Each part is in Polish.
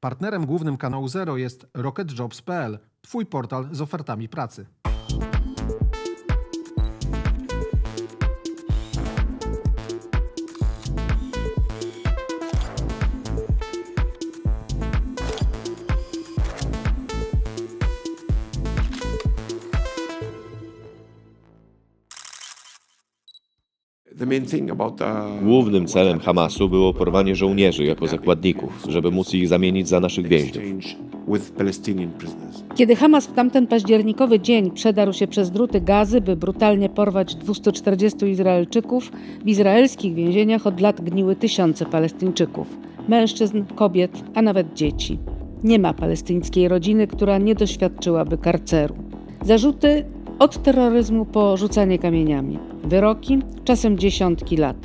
Partnerem głównym kanału Zero jest RocketJobs.pl, Twój portal z ofertami pracy. Uh, Głównym celem Hamasu było porwanie żołnierzy jako zakładników, żeby móc ich zamienić za naszych więźniów. Kiedy Hamas w tamten październikowy dzień przedarł się przez druty gazy, by brutalnie porwać 240 Izraelczyków, w izraelskich więzieniach od lat gniły tysiące Palestyńczyków mężczyzn, kobiet, a nawet dzieci. Nie ma palestyńskiej rodziny, która nie doświadczyłaby karceru. Zarzuty od terroryzmu po rzucanie kamieniami. Wyroki czasem dziesiątki lat.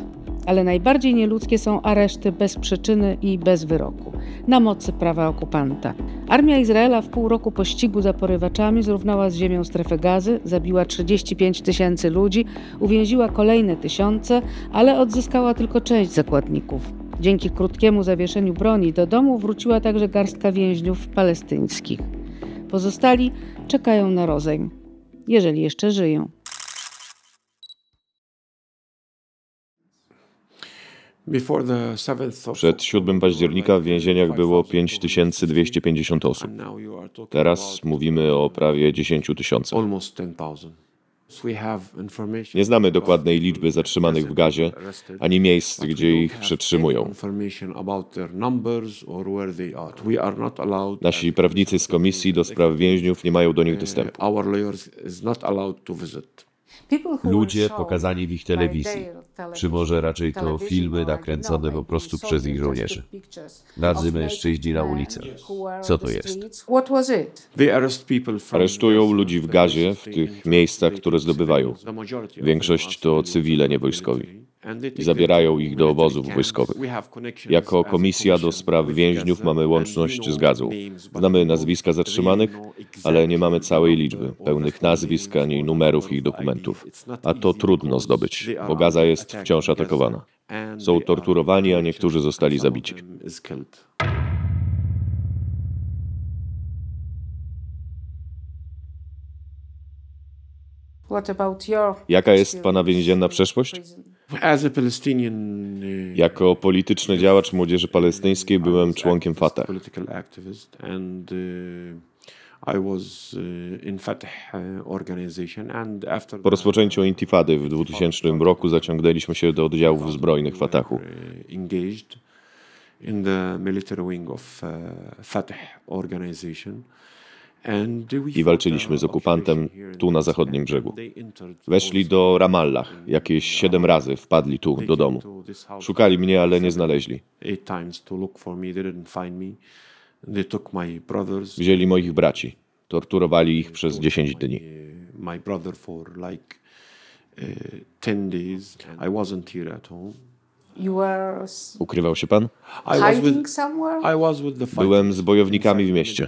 Ale najbardziej nieludzkie są areszty bez przyczyny i bez wyroku, na mocy prawa okupanta. Armia Izraela w pół roku pościgu za porywaczami zrównała z ziemią strefę gazy, zabiła 35 tysięcy ludzi, uwięziła kolejne tysiące, ale odzyskała tylko część zakładników. Dzięki krótkiemu zawieszeniu broni do domu wróciła także garstka więźniów palestyńskich. Pozostali czekają na rozejm jeżeli jeszcze żyją. Przed 7 października w więzieniach było 5250 osób. Teraz mówimy o prawie 10 tysiącach. Nie znamy dokładnej liczby zatrzymanych w gazie, ani miejsc, gdzie ich przetrzymują. Nasi prawnicy z Komisji do Spraw Więźniów nie mają do nich uh, dostępu. Ludzie pokazani w ich telewizji, czy może raczej to filmy nakręcone po prostu przez ich żołnierzy. Nadzy mężczyźni na ulicach. Co to jest? Aresztują ludzi w gazie, w tych miejscach, które zdobywają. Większość to cywile, nie wojskowi i zabierają ich do obozów wojskowych. Jako Komisja do Spraw Więźniów mamy łączność z Gazą. Znamy nazwiska zatrzymanych, ale nie mamy całej liczby, pełnych nazwisk ani numerów ich dokumentów. A to trudno zdobyć, bo Gaza jest wciąż atakowana. Są torturowani, a niektórzy zostali zabici. Jaka jest Pana więzienna przeszłość? Uh, jako polityczny działacz młodzieży palestyńskiej byłem członkiem Fatah. Uh, uh, po rozpoczęciu intifady w 2000 roku zaciągnęliśmy się do oddziałów zbrojnych Fatahu. In the military wing of Fatah organization i walczyliśmy z okupantem tu na zachodnim brzegu. Weszli do Ramallah, jakieś siedem razy wpadli tu do domu. Szukali mnie, ale nie znaleźli. Wzięli moich braci, torturowali ich przez 10 dni. Eh, eh, Ukrywał się pan? Byłem z bojownikami w mieście.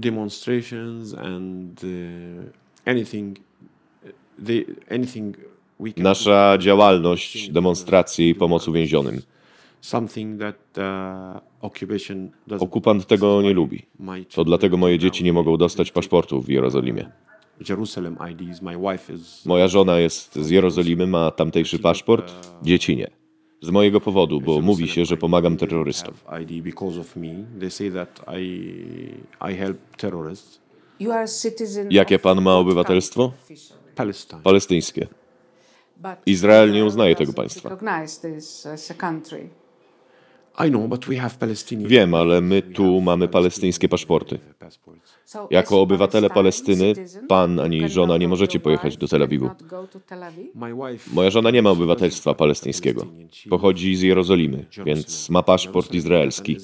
demonstrations and uh, anything, uh, the, anything we can Nasza działalność demonstracji pomocy więzionym. Uh, Okupant tego nie lubi. To dlatego moje dzieci nie mogą dostać paszportów w Jerozolimie. Moja żona jest z Jerozolimy, ma tamtejszy paszport, dzieci nie z mojego powodu, bo mówi się, że pomagam terrorystom. Jakie pan ma obywatelstwo? Palestyńskie. Izrael nie uznaje tego państwa. Wiem, ale my tu mamy palestyńskie paszporty. Jako obywatele Palestyny, pan ani żona nie możecie pojechać do Tel Awiwu. Moja żona nie ma obywatelstwa palestyńskiego. Pochodzi z Jerozolimy, więc ma paszport izraelski.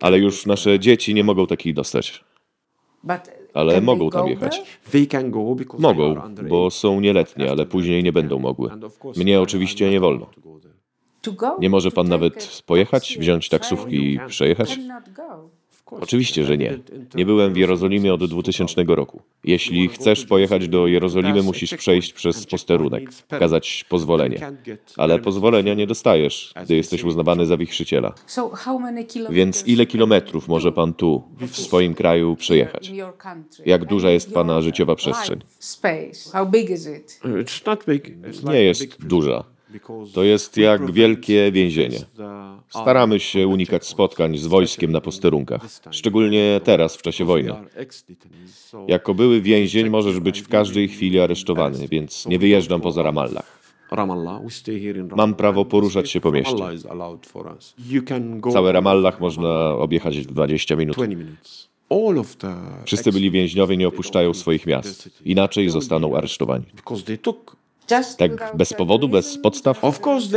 Ale już nasze dzieci nie mogą takich dostać. Ale mogą tam jechać. Mogą, bo są nieletnie, ale później nie będą mogły. Mnie oczywiście nie wolno. Nie może pan nawet pojechać, wziąć taksówki i przejechać? Oczywiście, że nie. Nie byłem w Jerozolimie od 2000 roku. Jeśli chcesz pojechać do Jerozolimy, musisz przejść przez posterunek, kazać pozwolenie. Ale pozwolenia nie dostajesz, gdy jesteś uznawany za wichrzyciela. Więc ile kilometrów może pan tu, w swoim kraju, przejechać? Jak duża jest pana życiowa przestrzeń? Nie jest duża. To jest jak wielkie więzienie. Staramy się unikać spotkań z wojskiem na posterunkach, szczególnie teraz w czasie wojny. Jako były więzień możesz być w każdej chwili aresztowany, więc nie wyjeżdżam poza Ramallah. Mam prawo poruszać się po mieście. Całe Ramallah można objechać w 20 minut. Wszyscy byli więźniowie nie opuszczają swoich miast, inaczej zostaną aresztowani. Tak bez powodu, bez podstaw?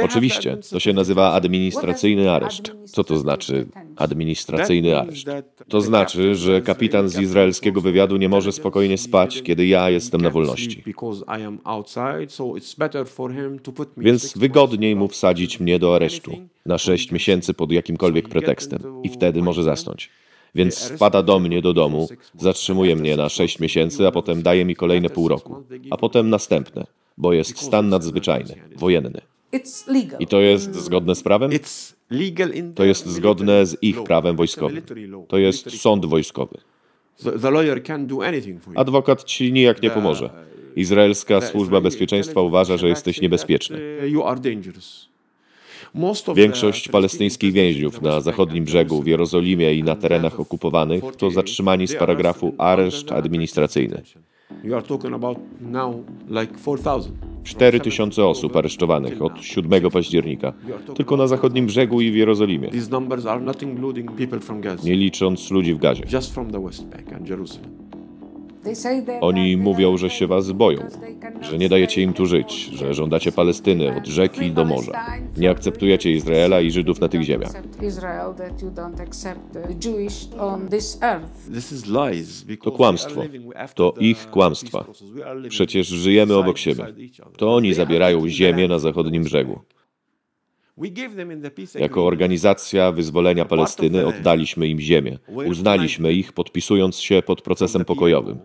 Oczywiście, to się nazywa administracyjny areszt. Co to znaczy administracyjny areszt? To znaczy, że kapitan z izraelskiego wywiadu nie może spokojnie spać, kiedy ja jestem na wolności. Więc wygodniej mu wsadzić mnie do aresztu na sześć miesięcy pod jakimkolwiek pretekstem i wtedy może zasnąć. Więc spada do mnie do domu, zatrzymuje mnie na sześć miesięcy, a potem daje mi kolejne pół roku, a potem następne bo jest stan nadzwyczajny, wojenny. I to jest zgodne z prawem? To jest zgodne z ich prawem wojskowym. To jest sąd wojskowy. Adwokat ci nijak nie pomoże. Izraelska służba bezpieczeństwa uważa, że jesteś niebezpieczny. Uh, Większość palestyńskich więźniów na zachodnim brzegu, w Jerozolimie i na terenach okupowanych to zatrzymani z paragrafu areszt administracyjny. You are talking 4000. 4 tysiące osób aresztowanych od 7 października, tylko na zachodnim brzegu i w Jerozolimie, nie licząc ludzi w Gazie. West oni mówią, że się was boją, że nie dajecie im tu żyć, że żądacie Palestyny od rzeki do morza. Nie akceptujecie Izraela i Żydów na tych ziemiach. To kłamstwo. To ich kłamstwa. Przecież żyjemy obok siebie. To oni zabierają ziemię na zachodnim brzegu. Jako organizacja wyzwolenia Palestyny oddaliśmy im ziemię. Uznaliśmy ich, podpisując się pod procesem pokojowym.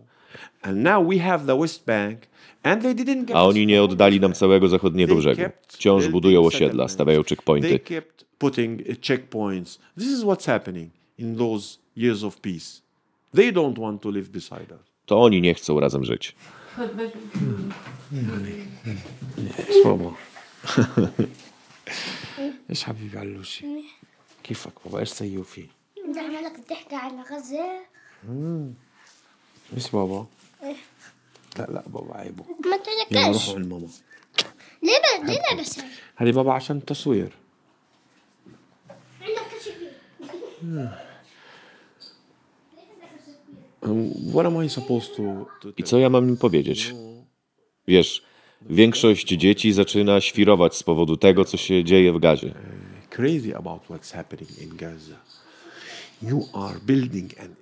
A oni nie oddali nam całego zachodniego brzegu. Wciąż budują osiedla, stawiają checkpointy. To oni nie chcą razem żyć. Słowo. ايش حبيبي علوشي؟ كيفك بابا ايش سيوفي؟ بدي اعمل لك ضحكه على غزه بس بابا لا لا بابا عيب ما تذكرش يلا لماما ليه ب... ليه لابس هدي بابا عشان التصوير عندك What am I supposed to... I co ja mam im powiedzieć? Wiesz, większość dzieci zaczyna świrować z powodu tego, co się dzieje w Gazie. Crazy about what's happening in Gaza.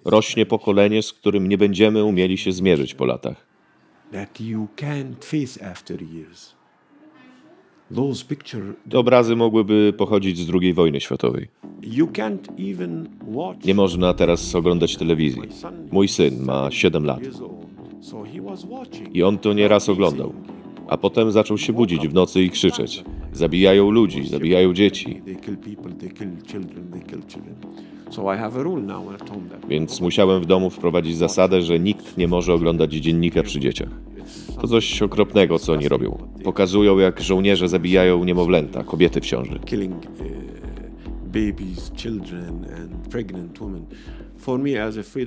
Rośnie pokolenie, z którym nie będziemy umieli się zmierzyć po latach. Te obrazy mogłyby pochodzić z II wojny światowej. Nie można teraz oglądać telewizji. Mój syn ma 7 lat. I on to nieraz oglądał a potem zaczął się budzić w nocy i krzyczeć. Zabijają ludzi, zabijają dzieci. Więc musiałem w domu wprowadzić zasadę, że nikt nie może oglądać dziennika przy dzieciach. To coś okropnego, co oni robią. Pokazują, jak żołnierze zabijają niemowlęta, kobiety w ciąży.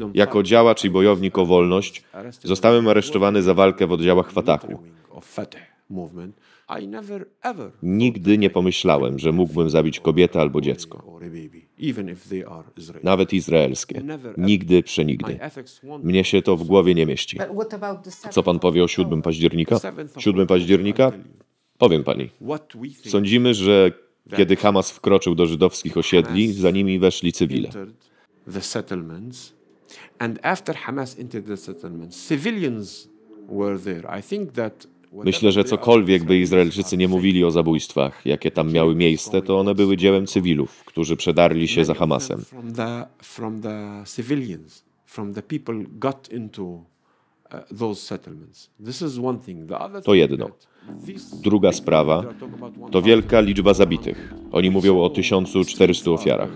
E, jako działacz i bojownik o wolność zostałem aresztowany za walkę w oddziałach Fataku. Nigdy nie pomyślałem, że mógłbym zabić kobietę albo dziecko, nawet izraelskie. Nigdy, przenigdy. Mnie się to w głowie nie mieści. Co pan powie o 7 października? 7 października? Powiem pani. Sądzimy, że kiedy Hamas wkroczył do żydowskich osiedli, za nimi weszli cywile. And after Hamas entered the settlements, civilians were there. I think that Myślę, że cokolwiek by Izraelczycy nie mówili o zabójstwach, jakie tam miały miejsce, to one były dziełem cywilów, którzy przedarli się za Hamasem. Uh, to jedno. Druga sprawa to wielka liczba zabitych. Oni mówią o 1400 ofiarach.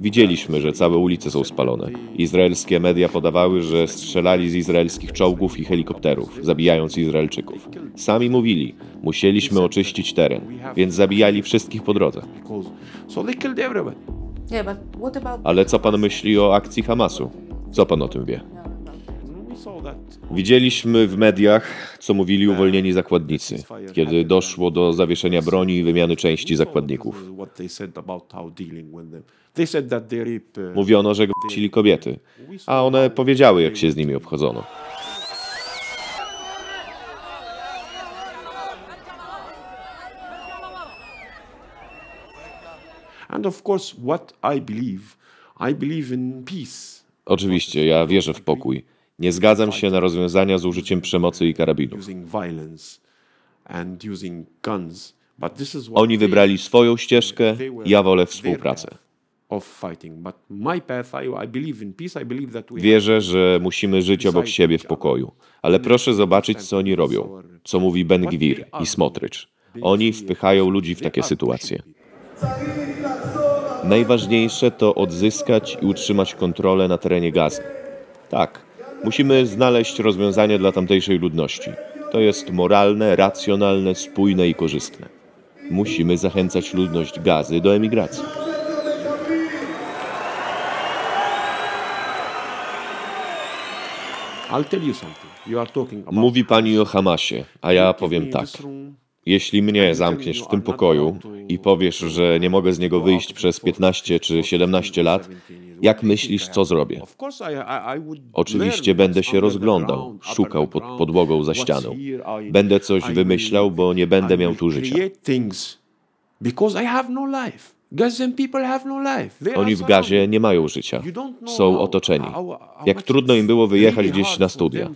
Widzieliśmy, że całe ulice są spalone. Izraelskie media podawały, że strzelali z izraelskich czołgów i helikopterów, zabijając Izraelczyków. Sami mówili, musieliśmy oczyścić teren, więc zabijali wszystkich po drodze. Ale co pan myśli o akcji Hamasu? Co pan o tym wie? Widzieliśmy w mediach, co mówili uwolnieni zakładnicy, kiedy doszło do zawieszenia broni i wymiany części zakładników. Mówiono, że gwałcili kobiety, a one powiedziały, jak się z nimi obchodzono. Oczywiście, ja wierzę w pokój. Nie zgadzam się na rozwiązania z użyciem przemocy i karabinów. Oni wybrali swoją ścieżkę, ja wolę współpracę. Wierzę, że musimy żyć obok siebie w pokoju, ale proszę zobaczyć, co oni robią, co mówi Ben Gwir i Smotrycz. Oni wpychają ludzi w takie sytuacje. Najważniejsze to odzyskać i utrzymać kontrolę na terenie Gazy. Tak, Musimy znaleźć rozwiązanie dla tamtejszej ludności. To jest moralne, racjonalne, spójne i korzystne. Musimy zachęcać ludność gazy do emigracji. Mówi pani o Hamasie, a ja powiem tak. Jeśli mnie zamkniesz w tym pokoju i powiesz, że nie mogę z niego wyjść przez 15 czy 17 lat, jak myślisz, co zrobię? Oczywiście będę się rozglądał, szukał pod podłogą za ścianą. Będę coś wymyślał, bo nie będę miał tu życia. No Oni w gazie nie mają życia, są otoczeni. Jak trudno im było wyjechać gdzieś na studia.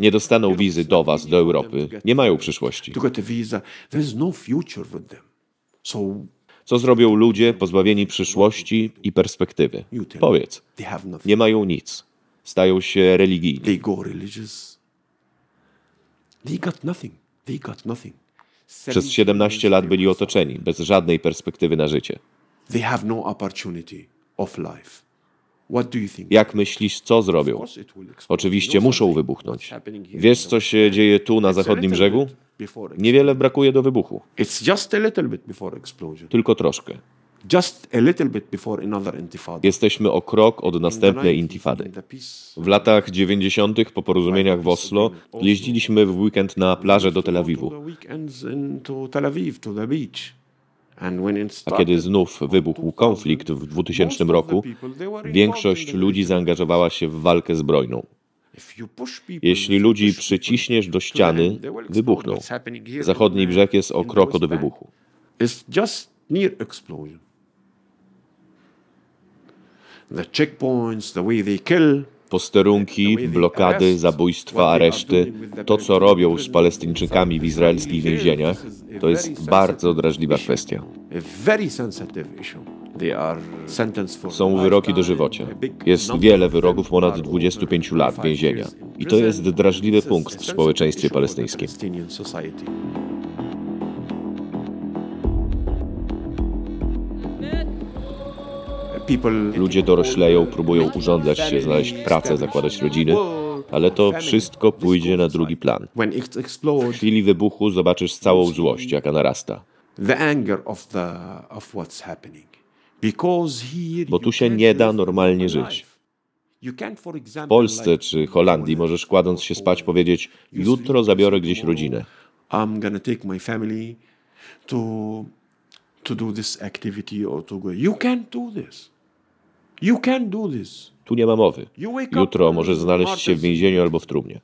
Nie dostaną wizy do Was, do Europy. Nie mają przyszłości. No Co zrobią ludzie pozbawieni przyszłości i perspektywy? Powiedz, nie mają nic. Stają się religijni. They got nothing. Przez 17 lat byli otoczeni, bez żadnej perspektywy na życie. Jak myślisz, co zrobią? Oczywiście muszą wybuchnąć. Wiesz, co się dzieje tu na zachodnim brzegu? Niewiele brakuje do wybuchu. Tylko troszkę. Jesteśmy o krok od następnej intifady. W latach 90. po porozumieniach w Oslo jeździliśmy w weekend na plażę do Tel Awiwu. A kiedy znów wybuchł konflikt w 2000 roku, większość ludzi zaangażowała się w walkę zbrojną. Jeśli ludzi przyciśniesz do ściany, wybuchną. Zachodni brzeg jest o krok od wybuchu. It's just near explosion. Posterunki, blokady, zabójstwa, areszty, to co robią z Palestyńczykami w izraelskich więzieniach, to jest bardzo drażliwa kwestia. Są wyroki do żywocia. Jest wiele wyroków ponad 25 lat więzienia. I to jest drażliwy punkt w społeczeństwie palestyńskim. Ludzie dorośleją, próbują urządzać się, znaleźć pracę, zakładać rodziny, ale to wszystko pójdzie na drugi plan. W chwili wybuchu zobaczysz całą złość, jaka narasta. Bo tu się nie da normalnie żyć. W Polsce czy Holandii możesz kładąc się spać powiedzieć jutro zabiorę gdzieś rodzinę. to do this activity or to go. You can do this. You can do this. Tu nie ma mowy. Jutro możesz znaleźć się w więzieniu albo w trumnie.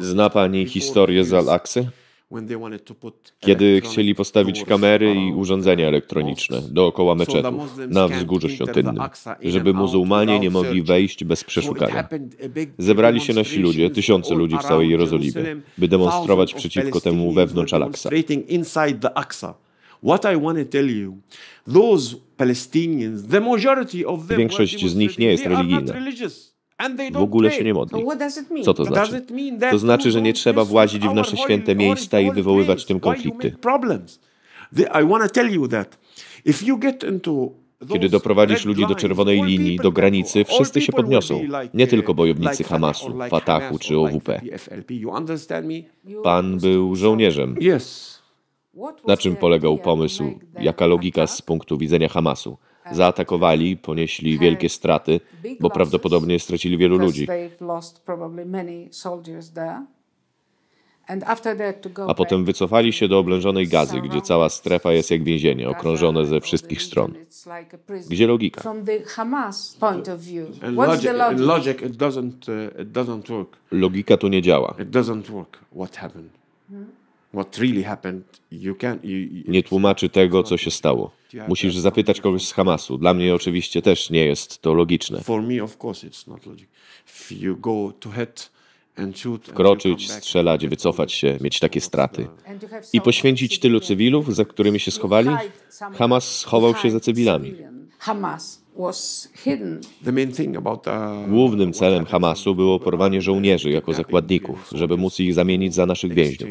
Zna pani historię z al aqsa Kiedy chcieli postawić kamery i urządzenia elektroniczne dookoła meczetu na wzgórzu świątynnym, żeby muzułmanie nie mogli wejść bez przeszukania. Uh, Zebrali się nasi ludzie, tysiące ludzi w całej Jerozolimie, by demonstrować przeciwko temu wewnątrz Al-Aqsa. What I want to tell you, those Palestinians, the majority of them Większość z nich nie jest religijna. W ogóle się nie modli. Co to znaczy? To znaczy, że nie trzeba włazić w nasze święte miejsca i wywoływać tym konflikty. Kiedy doprowadzisz ludzi do czerwonej linii, do granicy, wszyscy się podniosą. Nie tylko bojownicy Hamasu, Fatahu czy OWP. Pan był żołnierzem. Na czym polegał pomysł? Jaka logika z punktu widzenia Hamasu? Zaatakowali, ponieśli wielkie straty, bo prawdopodobnie stracili wielu ludzi. A potem wycofali się do oblężonej gazy, gdzie cała strefa jest jak więzienie, okrążone ze wszystkich stron. Gdzie logika? Uh, logika tu nie działa nie tłumaczy tego, co się stało. Musisz zapytać kogoś z Hamasu. Dla mnie oczywiście też nie jest to logiczne. Wkroczyć, strzelać, wycofać się, mieć takie straty. I poświęcić tylu cywilów, za którymi się schowali? Hamas schował się za cywilami. Uh, Głównym celem Hamasu było porwanie żołnierzy jako zakładników, żeby móc ich zamienić za naszych więźniów.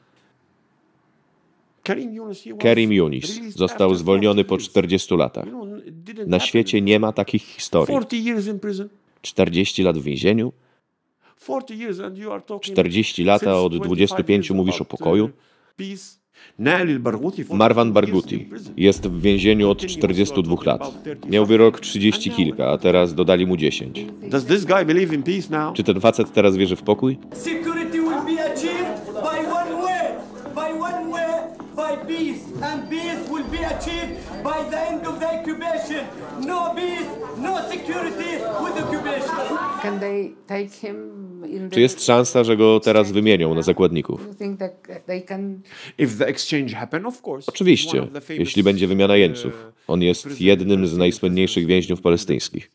Kerim Yunis został zwolniony po 40 latach. Na świecie nie ma takich historii. 40 lat w więzieniu. 40 lata od 25 mówisz o pokoju. Uh, Marwan Barghouti jest w więzieniu od 42 lat. Miał wyrok 30 kilka, a teraz dodali mu 10. Czy ten facet teraz wierzy w pokój? peace, and peace will be achieved by the end of the occupation. No peace, no security with Can they take him czy jest szansa, że go teraz wymienią na zakładników? Oczywiście, jeśli będzie wymiana jeńców. Uh, On jest jednym z najsłynniejszych więźniów palestyńskich.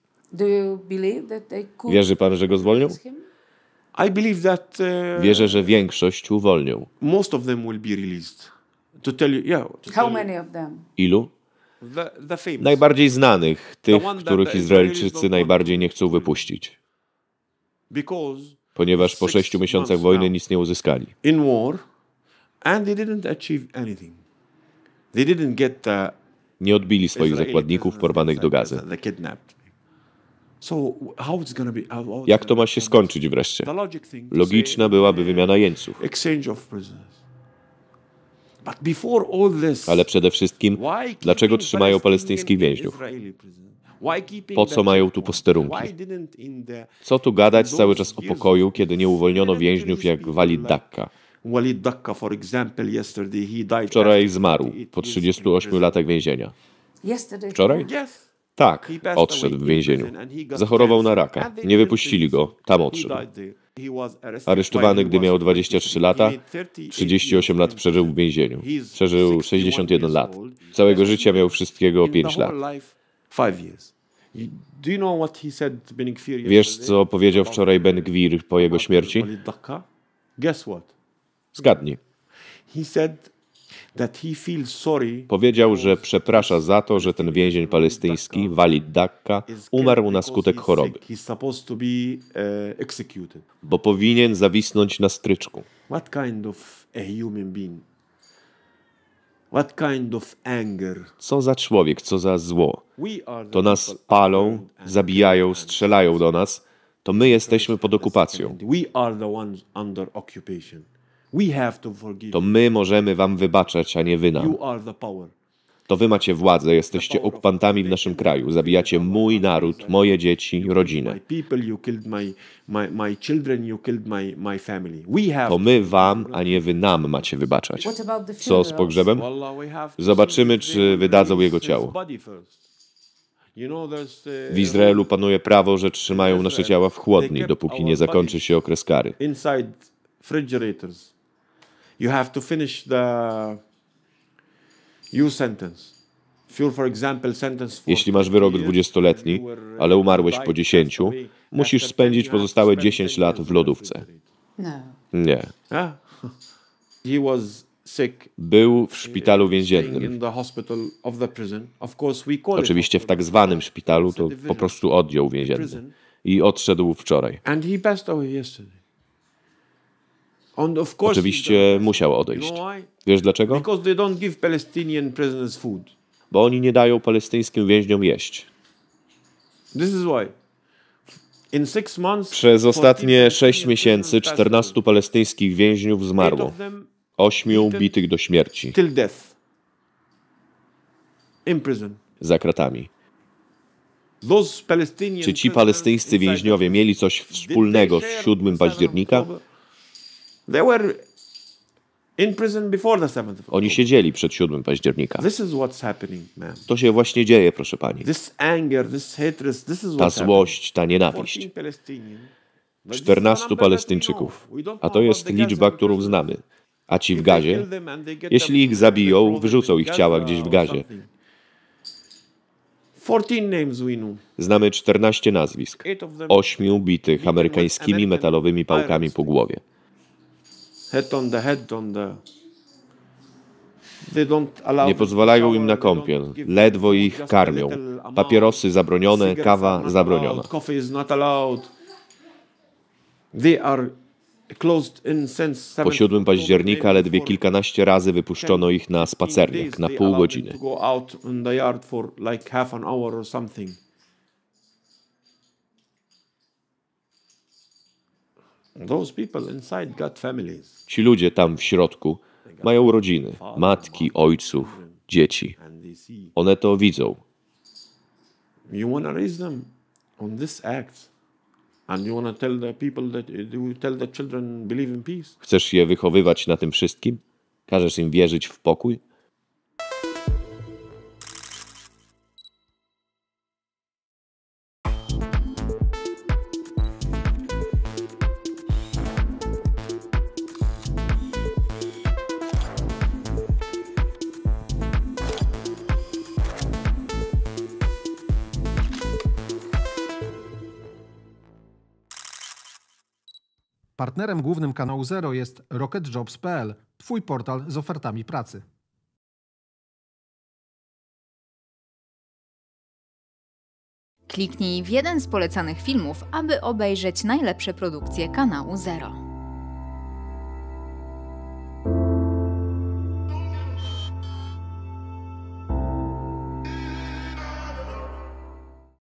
Wierzy pan, że go zwolnią? Uh, Wierzę, że większość uwolnią. To tell you, yeah, to How many of them? Ilu? The, the famous. Najbardziej znanych, tych, których Izraelczycy najbardziej nie chcą wypuścić. Ponieważ po sześciu miesiącach wojny nic nie uzyskali. In war, and they didn't achieve anything. They didn't get the nie odbili swoich zakładników porwanych do gazy. Jak to ma się skończyć wreszcie? Logiczna byłaby wymiana jeńców. Ale przede wszystkim, dlaczego trzymają palestyńskich więźniów? Po co mają tu posterunki? Co tu gadać cały czas o pokoju, kiedy nie uwolniono więźniów jak Walid Dakka? Wczoraj zmarł po 38 latach więzienia. Wczoraj? Tak, odszedł w więzieniu. Zachorował na raka. Nie wypuścili go, tam odszedł. Aresztowany, gdy miał 23 lata, 38 lat przeżył w więzieniu. Przeżył 61 lat. Całego życia miał wszystkiego 5 lat. Wiesz, co powiedział wczoraj Ben Gwir po jego śmierci? Zgadnij. Powiedział, że przeprasza za to, że ten więzień palestyński, Walid Dakka, umarł na skutek choroby, uh, bo powinien zawisnąć na stryczku. Co za człowiek, co za zło. To nas palą, zabijają, strzelają do nas. To my jesteśmy pod okupacją. To my możemy wam wybaczać, a nie wy nam. To wy macie władzę, jesteście okupantami w naszym kraju, zabijacie mój naród, moje dzieci, rodzinę. To my wam, a nie wy nam macie wybaczać. Co z pogrzebem? Zobaczymy, czy wydadzą jego ciało. Uh, w Izraelu panuje prawo, że trzymają nasze ciała w chłodni, dopóki nie zakończy się okres kary you have to finish the you sentence. Jeśli masz wyrok 20-letni, ale umarłeś po 10, musisz spędzić pozostałe 10 lat w lodówce. No. Nie. Był w szpitalu więziennym. Oczywiście w tak zwanym szpitalu, to po prostu oddział więzienny. I odszedł wczoraj. Oczywiście musiał odejść. Wiesz dlaczego? Bo oni nie dają palestyńskim więźniom jeść. Przez ostatnie sześć miesięcy 14 palestyńskich więźniów zmarło. Ośmiu bitych do śmierci. Za kratami. Czy ci palestyńscy więźniowie mieli coś wspólnego z 7 października? They were in prison before the 7th of Oni siedzieli przed 7 października. This is what's happening, man. To się właśnie dzieje, proszę pani. This anger, this hatred, this is ta złość, ta nienawiść. 14 Palestyńczyków, a to jest liczba, którą znamy. A ci w gazie, jeśli ich zabiją, wyrzucą ich ciała gdzieś w gazie. Znamy 14 nazwisk, ośmiu bitych amerykańskimi metalowymi pałkami po głowie. Head on the head on the. Nie pozwalają im na kąpiel, ledwo ich karmią. Papierosy zabronione, kawa zabroniona. Po 7 października ledwie kilkanaście razy wypuszczono ich na spacernik na pół godziny. Ci ludzie tam w środku mają rodziny, matki, ojców, dzieci. One to widzą. Chcesz je wychowywać na tym wszystkim? Każesz im wierzyć w pokój? Partnerem głównym kanału Zero jest rocketjobs.pl, Twój portal z ofertami pracy. Kliknij w jeden z polecanych filmów, aby obejrzeć najlepsze produkcje kanału Zero.